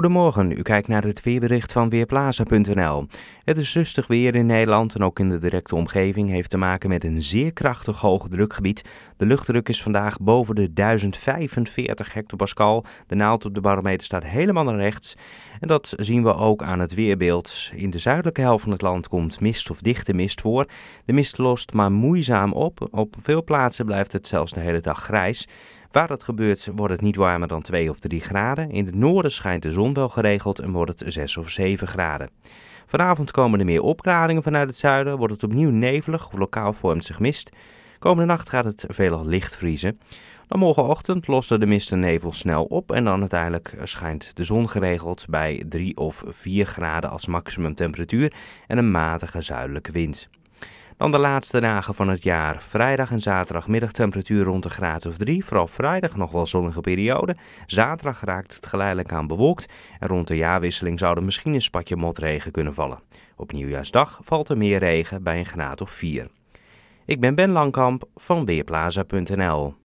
Goedemorgen, u kijkt naar het weerbericht van Weerplaza.nl. Het is rustig weer in Nederland en ook in de directe omgeving heeft te maken met een zeer krachtig hoog drukgebied. De luchtdruk is vandaag boven de 1045 hectopascal. De naald op de barometer staat helemaal naar rechts. En dat zien we ook aan het weerbeeld. In de zuidelijke helft van het land komt mist of dichte mist voor. De mist lost maar moeizaam op. Op veel plaatsen blijft het zelfs de hele dag grijs. Waar dat gebeurt wordt het niet warmer dan 2 of 3 graden. In het noorden schijnt de zon wel geregeld en wordt het 6 of 7 graden. Vanavond komen er meer opklaringen vanuit het zuiden, wordt het opnieuw nevelig of lokaal vormt zich mist. Komende nacht gaat het veelal licht vriezen. Dan morgenochtend lossen de mist en nevel snel op en dan uiteindelijk schijnt de zon geregeld bij 3 of 4 graden als maximumtemperatuur en een matige zuidelijke wind. Dan de laatste dagen van het jaar. Vrijdag en zaterdagmiddag temperatuur rond de graad of 3. Vooral vrijdag nog wel zonnige periode. Zaterdag raakt het geleidelijk aan bewolkt. En rond de jaarwisseling zou er misschien een spatje motregen kunnen vallen. Op nieuwjaarsdag valt er meer regen bij een graad of 4. Ik ben Ben Langkamp van Weerplaza.nl